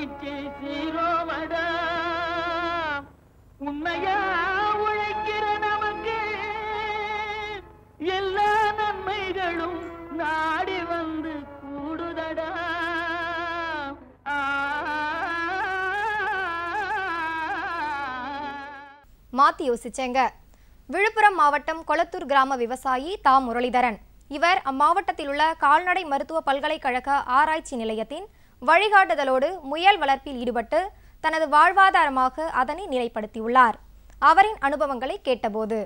இச்சை சீரோவடா உண்மையா உழைக்கிற நமக்கு எல்லா நன்மைகளும் நாடி வந்து கூடுதடா மாத்தி யோசிச்சேங்க விழுப்புரம் மாவட்டம் கொளத்தூர் கிராம விவசாயி தா முரளிதரன் இவர் அம்மாவட்டத்தில் உள்ள கால்நடை மருத்துவ பல்கலைக்கழக ஆராய்ச்சி நிலையத்தின் வழிகாட்டுதலோடு முயல் வளர்ப்பில் ஈடுபட்டு தனது வாழ்வாதாரமாக அதனை நிலைப்படுத்தியுள்ளார் அவரின் அனுபவங்களை கேட்டபோது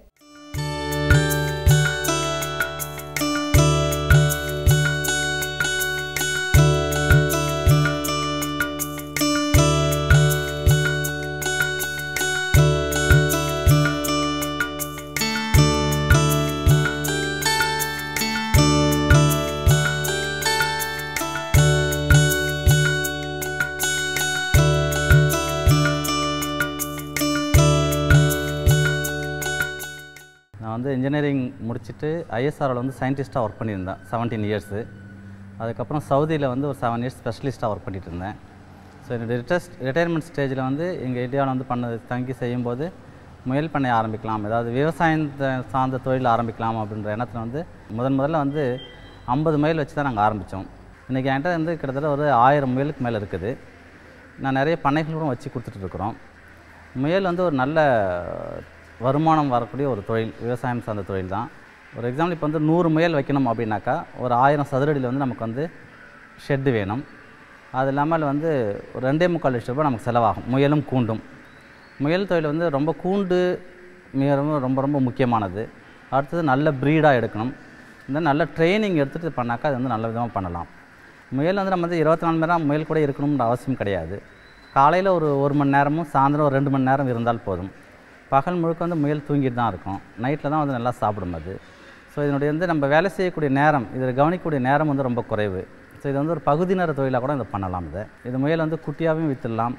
நான் வந்து இன்ஜினியரிங் முடிச்சுட்டு ஐஎஸ்ஆரில் வந்து சயின்டிஸ்ட்டாக ஒர்க் பண்ணியிருந்தேன் செவன்டீன் இயர்ஸு அதுக்கப்புறம் சவுதியில் வந்து ஒரு செவன் இயர்ஸ் ஸ்பெஷலிஸ்ட்டாக ஒர்க் பண்ணிட்டு இருந்தேன் ஸோ என்னுடைய ரிட்டஸ்ட் ரிட்டையர்மெண்ட் ஸ்டேஜில் வந்து எங்கள் இந்தியாவில் வந்து பண்ண தங்கி செய்யும்போது முயல் பண்ணை ஆரம்பிக்கலாம் ஏதாவது விவசாயம் சார்ந்த தொழில் ஆரம்பிக்கலாம் அப்படின்ற எண்ணத்தில் வந்து முதன் முதல்ல வந்து ஐம்பது மைல் வச்சு தான் நாங்கள் ஆரம்பித்தோம் இன்றைக்கி என்கிட்ட வந்து கிட்டத்தட்ட ஒரு ஆயிரம் முயலுக்கு மேலே இருக்குது நான் நிறைய பண்ணைகளும் வச்சு கொடுத்துட்ருக்குறோம் முயல் வந்து ஒரு நல்ல வருமானம் வரக்கூடிய ஒரு தொழில் விவசாயம் சார்ந்த தொழில் தான் ஒரு எக்ஸாம்பிள் இப்போ வந்து நூறு முயல் வைக்கணும் அப்படின்னாக்கா ஒரு ஆயிரம் சதுரடியில் வந்து நமக்கு வந்து ஷெட்டு வேணும் அது இல்லாமல் வந்து ஒரு ரெண்டே முக்கால் லட்ச ரூபாய் நமக்கு செலவாகும் முயலும் கூண்டும் முயல் தொழில் வந்து ரொம்ப கூண்டு மிகவும் ரொம்ப ரொம்ப முக்கியமானது அடுத்தது நல்ல ப்ரீடாக எடுக்கணும் இந்த நல்ல ட்ரைனிங் எடுத்துகிட்டு பண்ணாக்கா அது வந்து நல்ல விதமாக பண்ணலாம் முயல் வந்து நம்ம வந்து இருபத்தி நாலு மணி நேரம் முயல் கூட இருக்கணும்னு அவசியம் கிடையாது காலையில் ஒரு ஒரு மணி நேரமும் சாயந்தரம் ஒரு ரெண்டு மணி நேரம் இருந்தால் போதும் பகல் முழுக்க வந்து முயல் தூங்கிட்டு தான் இருக்கும் நைட்டில் தான் வந்து நல்லா சாப்பிடும் அது ஸோ இதனுடைய வந்து நம்ம வேலை செய்யக்கூடிய நேரம் இதில் கவனிக்கக்கூடிய நேரம் வந்து ரொம்ப குறைவு ஸோ இது வந்து ஒரு பகுதி நேர தொழிலாக கூட இதை பண்ணலாம் இதை இது முயல் வந்து குட்டியாகவும் விற்றுடலாம்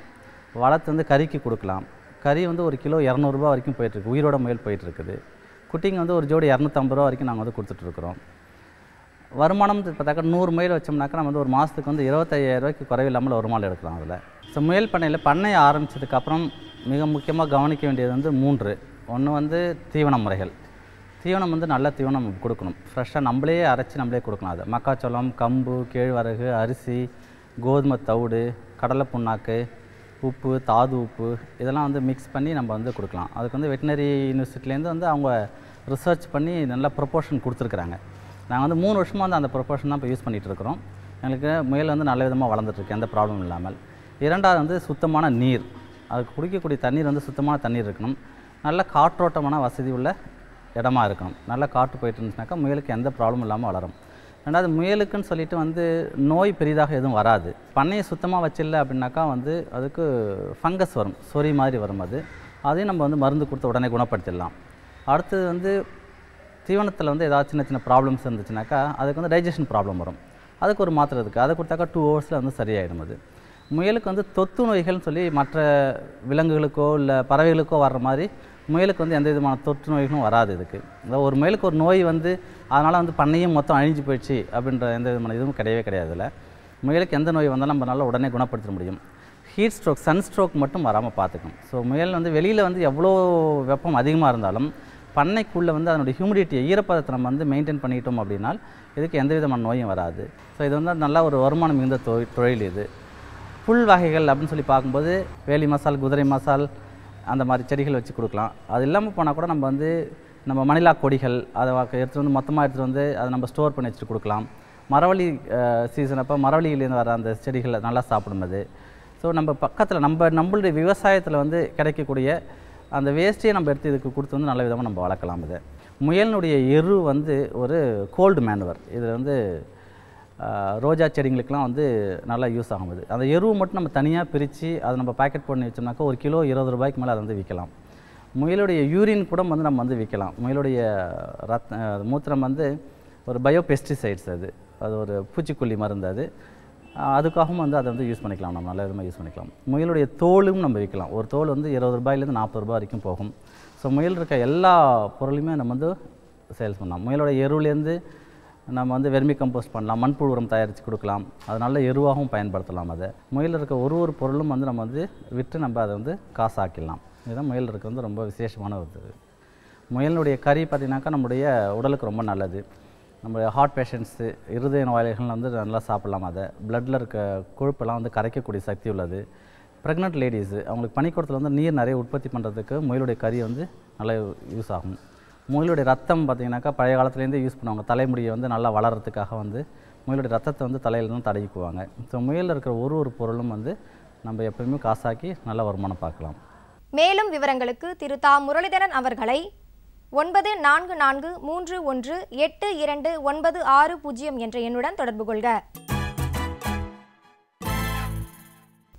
வளர்த்து வந்து கறிக்கு கொடுக்கலாம் கறி வந்து ஒரு கிலோ இரநூறுபா வரைக்கும் போயிட்டுருக்கு உயிரோட முயல் போயிட்டுருக்குது குட்டிங்க வந்து ஒரு ஜோடி இரநூத்தம்பது ரூபா வரைக்கும் நாங்கள் வந்து கொடுத்துட்ருக்குறோம் வருமானம் பார்த்தாக்கா நூறு முயல் வச்சோம்னாக்கா நம்ம வந்து ஒரு மாதத்துக்கு வந்து இருபத்தையாயிரம் ரூபாய்க்கு குறைவில்லாமல் வருமானம் எடுக்கலாம் அதில் ஸோ முயல் பண்ணையில் பண்ணையை ஆரம்பித்ததுக்கப்புறம் மிக முக்கியமாக கவனிக்க வேண்டியது வந்து மூன்று ஒன்று வந்து தீவன முறைகள் தீவனம் வந்து நல்ல தீவனம் கொடுக்கணும் ஃப்ரெஷ்ஷாக நம்மளே அரைச்சி நம்மளே கொடுக்கணும் அது மக்காச்சோளம் கம்பு கேழ்வரகு அரிசி கோதுமை தவிடு கடலை புண்ணாக்கு உப்பு தாது உப்பு இதெல்லாம் வந்து மிக்ஸ் பண்ணி நம்ம வந்து கொடுக்கலாம் அதுக்கு வந்து வெட்டினரி யூனிவர்சிட்டிலேருந்து வந்து அவங்க ரிசர்ச் பண்ணி நல்ல ப்ரொப்போர்ஷன் கொடுத்துருக்குறாங்க நாங்கள் வந்து மூணு வருஷமாக வந்து அந்த ப்ரொப்போர்ஷன் தான் இப்போ யூஸ் பண்ணிகிட்ருக்கிறோம் எங்களுக்கு முயல் வந்து நல்ல விதமாக வளர்ந்துட்டுருக்கு எந்த ப்ராப்ளம் இல்லாமல் இரண்டாவது வந்து சுத்தமான நீர் அதுக்கு குடிக்கக்கூடிய தண்ணீர் வந்து சுத்தமான தண்ணீர் இருக்கணும் நல்ல காற்றோட்டமான வசதி உள்ள இடமா இருக்கணும் நல்லா காற்று போயிட்டு இருந்துச்சுனாக்கா முயலுக்கு எந்த ப்ராப்ளமும் இல்லாமல் வளரும் ரெண்டாவது முயலுக்குன்னு சொல்லிட்டு வந்து நோய் பெரிதாக எதுவும் வராது பண்ணையை சுத்தமாக வச்சில்ல அப்படின்னாக்கா வந்து அதுக்கு ஃபங்கஸ் வரும் சொறி மாதிரி வரும் அது அதையும் நம்ம வந்து மருந்து கொடுத்து உடனே குணப்படுத்திடலாம் அடுத்தது வந்து தீவனத்தில் வந்து ஏதாவது சின்ன சின்ன ப்ராப்ளம்ஸ் இருந்துச்சுனாக்கா அதுக்கு வந்து டைஜஷன் ப்ராப்ளம் வரும் அதுக்கு ஒரு மாத்திரை இருக்குது அதை கொடுத்தாக்கா டூ ஹவர்ஸில் வந்து சரியாயிடும் அது முயலுக்கு வந்து தொத்து நோய்கள்னு சொல்லி மற்ற விலங்குகளுக்கோ இல்லை பறவைகளுக்கோ வர்ற மாதிரி முயலுக்கு வந்து எந்த விதமான தொற்று நோய்களும் வராது இதுக்கு அதாவது ஒரு முயலுக்கு ஒரு நோய் வந்து அதனால் வந்து பண்ணையும் மொத்தம் அழிஞ்சு போயிடுச்சு அப்படின்ற எந்த விதமான இதுவும் கிடையவே கிடையாது இல்லை முயலுக்கு எந்த நோய் வந்தாலும் நம்மளால் உடனே குணப்படுத்த முடியும் ஹீட் ஸ்ட்ரோக் சன் ஸ்ட்ரோக் மட்டும் வராமல் பார்த்துக்கும் ஸோ முயல் வந்து வெளியில் வந்து எவ்வளோ வெப்பம் அதிகமாக இருந்தாலும் பண்ணைக்குள்ளே வந்து அதனுடைய ஹியூமிடிட்டியை ஈரப்பதத்தை நம்ம வந்து மெயின்டைன் பண்ணிட்டோம் அப்படின்னா இதுக்கு எந்த விதமான நோயும் வராது ஸோ இது வந்து நல்லா ஒரு வருமானம் மிகுந்த தொழில் இது புல் வகைகள் அப்படின்னு சொல்லி பார்க்கும்போது வேலி மசால் குதிரை மசால் அந்த மாதிரி செடிகள் வச்சு கொடுக்கலாம் அது இல்லாமல் போனால் கூட நம்ம வந்து நம்ம மணிலா கொடிகள் அதை எடுத்துகிட்டு வந்து மொத்தமாக எடுத்துகிட்டு வந்து அதை நம்ம ஸ்டோர் பண்ணி வச்சுட்டு கொடுக்கலாம் மரவள்ளி சீசன் அப்போ மரவள்ளியிலேருந்து வர அந்த செடிகளை நல்லா சாப்பிடும் அது ஸோ நம்ம பக்கத்தில் நம்ம நம்மளுடைய விவசாயத்தில் வந்து கிடைக்கக்கூடிய அந்த வேஸ்ட்டையே நம்ம எடுத்து இதுக்கு கொடுத்து வந்து நல்ல விதமாக நம்ம வளர்க்கலாம் இதை முயலினுடைய எரு வந்து ஒரு கோல்டு மேனுவர் இதில் வந்து ரோஜா செடிங்களுக்கெலாம் வந்து நல்லா யூஸ் அது அந்த எருவு மட்டும் நம்ம தனியாக பிரித்து அதை நம்ம பேக்கெட் பண்ணி வச்சோம்னாக்கா ஒரு கிலோ இருபது ரூபாய்க்கு மேலே அதை வந்து விற்கலாம் முயலுடைய யூரின் கூட வந்து நம்ம வந்து விற்கலாம் முயலுடைய ரத் மூத்திரம் வந்து ஒரு பயோ பெஸ்டிசைட்ஸ் அது அது ஒரு பூச்சிக்கொல்லி மருந்து அது அதுக்காகவும் வந்து அதை வந்து யூஸ் பண்ணிக்கலாம் நம்ம நல்ல விதமாக யூஸ் பண்ணிக்கலாம் முயலுடைய தோலும் நம்ம விற்கலாம் ஒரு தோல் வந்து இருபது ரூபாயிலேருந்து நாற்பது ரூபாய் வரைக்கும் போகும் ஸோ முயல் இருக்க எல்லா பொருளையுமே நம்ம வந்து சேல்ஸ் பண்ணலாம் முயலோட எருவுலேருந்து நம்ம வந்து வெர்மி கம்போஸ்ட் பண்ணலாம் மண்புழு உரம் தயாரித்து கொடுக்கலாம் அதனால் எருவாகவும் பயன்படுத்தலாம் அதை முயலில் இருக்க ஒரு ஒரு பொருளும் வந்து நம்ம வந்து விற்று நம்ம அதை வந்து காசாக்கிடலாம் இதுதான் முயல் இருக்க வந்து ரொம்ப விசேஷமான ஒரு முயலினுடைய கறி பார்த்திங்கனாக்கா நம்முடைய உடலுக்கு ரொம்ப நல்லது நம்ம ஹார்ட் பேஷண்ட்ஸு இருதய நோயாளிகள் வந்து நல்லா சாப்பிட்லாம் அதை பிளட்டில் இருக்க கொழுப்பெல்லாம் வந்து கரைக்கக்கூடிய சக்தி உள்ளது ப்ரெக்னென்ட் லேடிஸு அவங்களுக்கு பனிக்கூடத்தில் வந்து நீர் நிறைய உற்பத்தி பண்ணுறதுக்கு முயலுடைய கறி வந்து நல்லா யூஸ் ஆகும் முயலுடைய ரத்தம் பார்த்தீங்கன்னாக்கா பழைய காலத்துலேருந்தே யூஸ் பண்ணுவாங்க தலைமுடியை வந்து நல்லா வளர்கிறதுக்காக வந்து முயலுடைய ரத்தத்தை வந்து தலையில் தான் தடவிக்குவாங்க ஸோ முயலில் இருக்கிற ஒரு ஒரு பொருளும் வந்து நம்ம எப்பயுமே காசாக்கி நல்ல வருமானம் பார்க்கலாம் மேலும் விவரங்களுக்கு திரு தா முரளிதரன் அவர்களை ஒன்பது நான்கு நான்கு மூன்று ஒன்று எட்டு இரண்டு ஒன்பது ஆறு பூஜ்ஜியம் என்ற எண்ணுடன் தொடர்பு கொள்க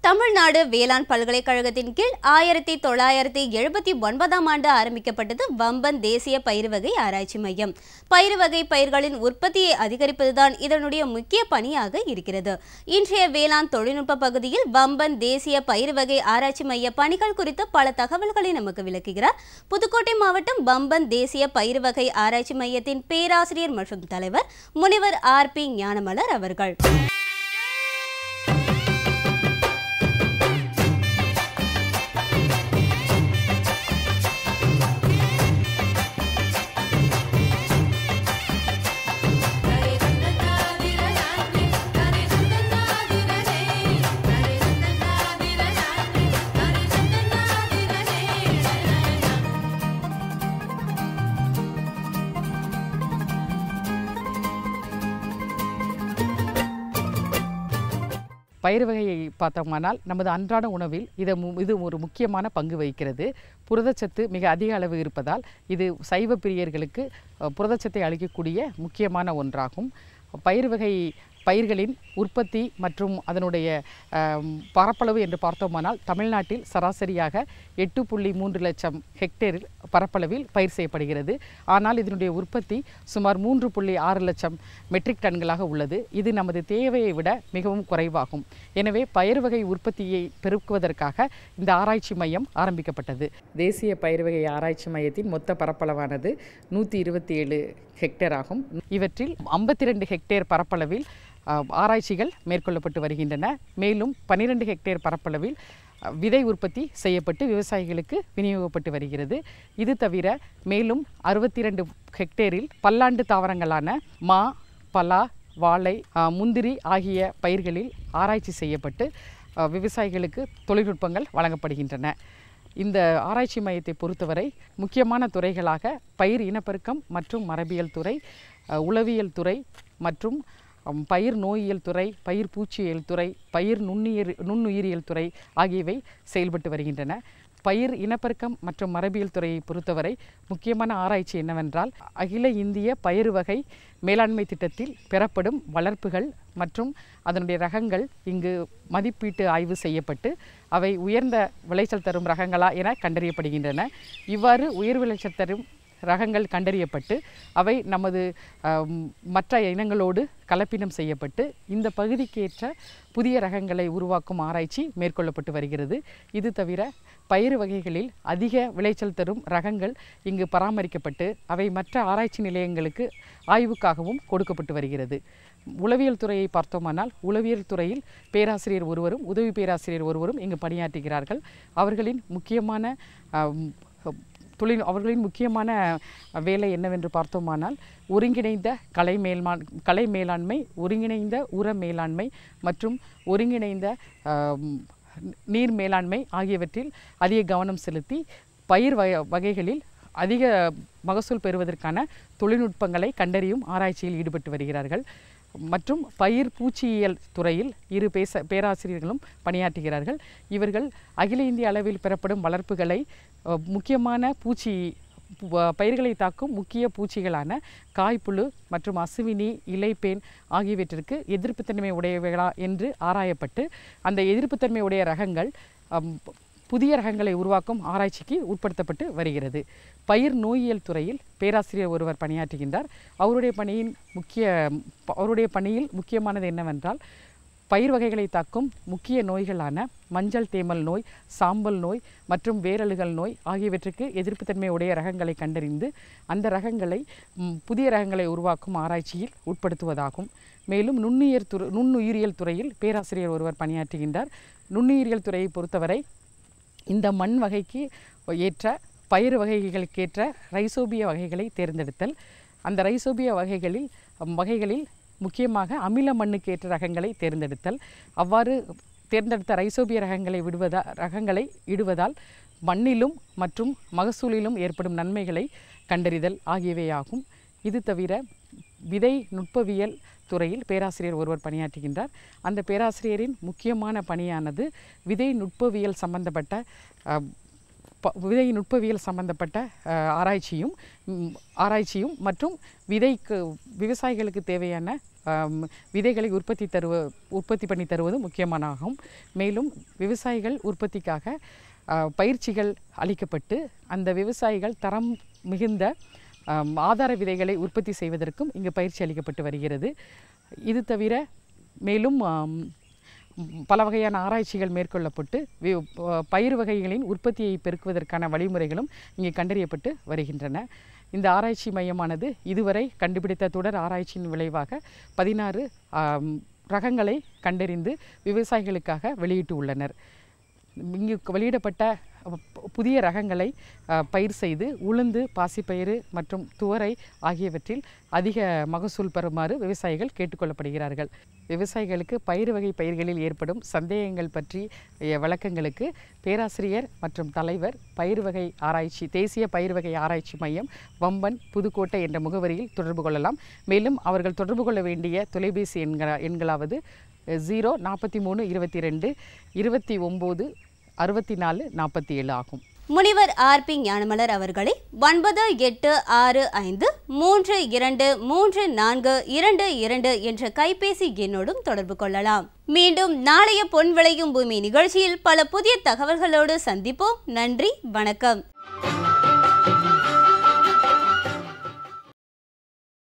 தமிழ்நாடு வேளாண் பல்கலைக்கழகத்தின் கீழ் ஆயிரத்தி தொள்ளாயிரத்தி எழுபத்தி ஒன்பதாம் ஆண்டு ஆரம்பிக்கப்பட்டது வம்பன் தேசிய பயிர் வகை ஆராய்ச்சி மையம் பயிர் வகை பயிர்களின் உற்பத்தியை அதிகரிப்பதுதான் இதனுடைய முக்கிய பணியாக இருக்கிறது இன்றைய வேளாண் தொழில்நுட்ப பகுதியில் வம்பன் தேசிய பயிர் வகை ஆராய்ச்சி மைய பணிகள் குறித்த பல தகவல்களை நமக்கு விளக்குகிறார் புதுக்கோட்டை மாவட்டம் வம்பன் தேசிய பயிர் வகை ஆராய்ச்சி மையத்தின் பேராசிரியர் மற்றும் தலைவர் முனிவர் ஆர் பி ஞானமலர் அவர்கள் பயிர் வகையை பார்த்தோமானால் நமது அன்றாட உணவில் இதை இது ஒரு முக்கியமான பங்கு வகிக்கிறது புரதச்சத்து மிக அதிக அளவு இருப்பதால் இது சைவ பிரியர்களுக்கு புரதச்சத்தை அளிக்கக்கூடிய முக்கியமான ஒன்றாகும் பயிர் வகை பயிர்களின் உற்பத்தி மற்றும் அதனுடைய பரப்பளவு என்று பார்த்தோமானால் தமிழ்நாட்டில் சராசரியாக எட்டு புள்ளி மூன்று லட்சம் ஹெக்டேர் பரப்பளவில் பயிர் செய்யப்படுகிறது ஆனால் இதனுடைய உற்பத்தி சுமார் மூன்று புள்ளி ஆறு லட்சம் மெட்ரிக் டன்களாக உள்ளது இது நமது தேவையை விட மிகவும் குறைவாகும் எனவே பயிர் வகை உற்பத்தியை பெருக்குவதற்காக இந்த ஆராய்ச்சி மையம் ஆரம்பிக்கப்பட்டது தேசிய பயிர் வகை ஆராய்ச்சி மையத்தின் மொத்த பரப்பளவானது நூற்றி இருபத்தி ஏழு ஹெக்டேர் ஆகும் இவற்றில் ஐம்பத்தி ரெண்டு ஹெக்டேர் பரப்பளவில் ஆராய்ச்சிகள் மேற்கொள்ளப்பட்டு வருகின்றன மேலும் பன்னிரெண்டு ஹெக்டேர் பரப்பளவில் விதை உற்பத்தி செய்யப்பட்டு விவசாயிகளுக்கு விநியோகப்பட்டு வருகிறது இது தவிர மேலும் அறுபத்தி ரெண்டு ஹெக்டேரில் பல்லாண்டு தாவரங்களான மா பலா வாழை முந்திரி ஆகிய பயிர்களில் ஆராய்ச்சி செய்யப்பட்டு விவசாயிகளுக்கு தொழில்நுட்பங்கள் வழங்கப்படுகின்றன இந்த ஆராய்ச்சி மையத்தை பொறுத்தவரை முக்கியமான துறைகளாக பயிர் இனப்பெருக்கம் மற்றும் மரபியல் துறை உளவியல் துறை மற்றும் பயிர் நோயியல் துறை பயிர் பூச்சியியல் துறை பயிர் நுண்ணுயிர் நுண்ணுயிரியல் துறை ஆகியவை செயல்பட்டு வருகின்றன பயிர் இனப்பெருக்கம் மற்றும் மரபியல் துறையை பொறுத்தவரை முக்கியமான ஆராய்ச்சி என்னவென்றால் அகில இந்திய பயிர் வகை மேலாண்மை திட்டத்தில் பெறப்படும் வளர்ப்புகள் மற்றும் அதனுடைய ரகங்கள் இங்கு மதிப்பீட்டு ஆய்வு செய்யப்பட்டு அவை உயர்ந்த விளைச்சல் தரும் ரகங்களா என கண்டறியப்படுகின்றன இவ்வாறு உயர் விளைச்சல் தரும் ரகங்கள் கண்டறியப்பட்டு அவை நமது மற்ற இனங்களோடு கலப்பினம் செய்யப்பட்டு இந்த பகுதிக்கேற்ற புதிய ரகங்களை உருவாக்கும் ஆராய்ச்சி மேற்கொள்ளப்பட்டு வருகிறது இது தவிர பயிறு வகைகளில் அதிக விளைச்சல் தரும் ரகங்கள் இங்கு பராமரிக்கப்பட்டு அவை மற்ற ஆராய்ச்சி நிலையங்களுக்கு ஆய்வுக்காகவும் கொடுக்கப்பட்டு வருகிறது உளவியல் துறையை பார்த்தோமானால் உளவியல் துறையில் பேராசிரியர் ஒருவரும் உதவி பேராசிரியர் ஒருவரும் இங்கு பணியாற்றுகிறார்கள் அவர்களின் முக்கியமான தொழில் அவர்களின் முக்கியமான வேலை என்னவென்று பார்த்தோமானால் ஒருங்கிணைந்த கலை மேல்மா கலை மேலாண்மை ஒருங்கிணைந்த உர மேலாண்மை மற்றும் ஒருங்கிணைந்த நீர் மேலாண்மை ஆகியவற்றில் அதிக கவனம் செலுத்தி பயிர் வகைகளில் அதிக மகசூல் பெறுவதற்கான தொழில்நுட்பங்களை கண்டறியும் ஆராய்ச்சியில் ஈடுபட்டு வருகிறார்கள் மற்றும் பயிர் பூச்சியியல் துறையில் இரு பேச பேராசிரியர்களும் பணியாற்றுகிறார்கள் இவர்கள் அகில இந்திய அளவில் பெறப்படும் வளர்ப்புகளை முக்கியமான பூச்சி பயிர்களை தாக்கும் முக்கிய பூச்சிகளான காய்ப்புழு மற்றும் அசுவினி இலைப்பேன் ஆகியவற்றிற்கு எதிர்ப்புத்தன்மை உடையவைகளா என்று ஆராயப்பட்டு அந்த எதிர்ப்புத்தன்மை உடைய ரகங்கள் புதிய ரகங்களை உருவாக்கும் ஆராய்ச்சிக்கு உட்படுத்தப்பட்டு வருகிறது பயிர் நோயியல் துறையில் பேராசிரியர் ஒருவர் பணியாற்றுகின்றார் அவருடைய பணியின் முக்கிய அவருடைய பணியில் முக்கியமானது என்னவென்றால் பயிர் வகைகளை தாக்கும் முக்கிய நோய்களான மஞ்சள் தேமல் நோய் சாம்பல் நோய் மற்றும் வேரழுகல் நோய் ஆகியவற்றுக்கு தன்மை உடைய ரகங்களை கண்டறிந்து அந்த ரகங்களை புதிய ரகங்களை உருவாக்கும் ஆராய்ச்சியில் உட்படுத்துவதாகும் மேலும் நுண்ணுயிர் துறை நுண்ணுயிரியல் துறையில் பேராசிரியர் ஒருவர் பணியாற்றுகின்றார் நுண்ணுயிரியல் துறையை பொறுத்தவரை இந்த மண் வகைக்கு ஏற்ற பயிர் வகைகளுக்கேற்ற ரைசோபிய வகைகளை தேர்ந்தெடுத்தல் அந்த ரைசோபிய வகைகளில் வகைகளில் முக்கியமாக அமில மண்ணுக்கு ஏற்ற ரகங்களை தேர்ந்தெடுத்தல் அவ்வாறு தேர்ந்தெடுத்த ரைசோபிய ரகங்களை விடுவதா ரகங்களை இடுவதால் மண்ணிலும் மற்றும் மகசூலிலும் ஏற்படும் நன்மைகளை கண்டறிதல் ஆகியவையாகும் இது தவிர விதை நுட்பவியல் துறையில் பேராசிரியர் ஒருவர் பணியாற்றுகின்றார் அந்த பேராசிரியரின் முக்கியமான பணியானது விதை நுட்பவியல் சம்பந்தப்பட்ட ப விதை நுட்பவியல் சம்பந்தப்பட்ட ஆராய்ச்சியும் ஆராய்ச்சியும் மற்றும் விதைக்கு விவசாயிகளுக்கு தேவையான விதைகளை உற்பத்தி தருவ உற்பத்தி பண்ணி தருவது முக்கியமானாகும் மேலும் விவசாயிகள் உற்பத்திக்காக பயிற்சிகள் அளிக்கப்பட்டு அந்த விவசாயிகள் தரம் மிகுந்த ஆதார விதைகளை உற்பத்தி செய்வதற்கும் இங்கு பயிற்சி அளிக்கப்பட்டு வருகிறது இது தவிர மேலும் பல வகையான ஆராய்ச்சிகள் மேற்கொள்ளப்பட்டு பயிர் வகைகளின் உற்பத்தியை பெருக்குவதற்கான வழிமுறைகளும் இங்கே கண்டறியப்பட்டு வருகின்றன இந்த ஆராய்ச்சி மையமானது இதுவரை கண்டுபிடித்த தொடர் ஆராய்ச்சியின் விளைவாக பதினாறு ரகங்களை கண்டறிந்து விவசாயிகளுக்காக வெளியிட்டு உள்ளனர் இங்கு வெளியிடப்பட்ட புதிய ரகங்களை பயிர் செய்து உளுந்து பாசிப்பயிறு மற்றும் துவரை ஆகியவற்றில் அதிக மகசூல் பெறுமாறு விவசாயிகள் கேட்டுக்கொள்ளப்படுகிறார்கள் விவசாயிகளுக்கு பயிர் வகை பயிர்களில் ஏற்படும் சந்தேகங்கள் பற்றி வழக்கங்களுக்கு பேராசிரியர் மற்றும் தலைவர் பயிர் வகை ஆராய்ச்சி தேசிய பயிர் வகை ஆராய்ச்சி மையம் வம்பன் புதுக்கோட்டை என்ற முகவரியில் தொடர்பு கொள்ளலாம் மேலும் அவர்கள் தொடர்பு கொள்ள வேண்டிய தொலைபேசி எண்கள எண்களாவது ஜீரோ நாற்பத்தி மூணு இருபத்தி ரெண்டு இருபத்தி ஒம்பது அறுபத்தி நாலு நாற்பத்தி ஏழு ஆகும் முனிவர் ஆர் பி ஞானமலர் அவர்களை ஒன்பது எட்டு ஆறு ஐந்து மூன்று இரண்டு மூன்று நான்கு இரண்டு இரண்டு என்ற கைபேசி எண்ணோடும் தொடர்பு கொள்ளலாம் மீண்டும் நாளைய பொன் விளையும் பூமி நிகழ்ச்சியில் பல புதிய தகவல்களோடு சந்திப்போம் நன்றி வணக்கம்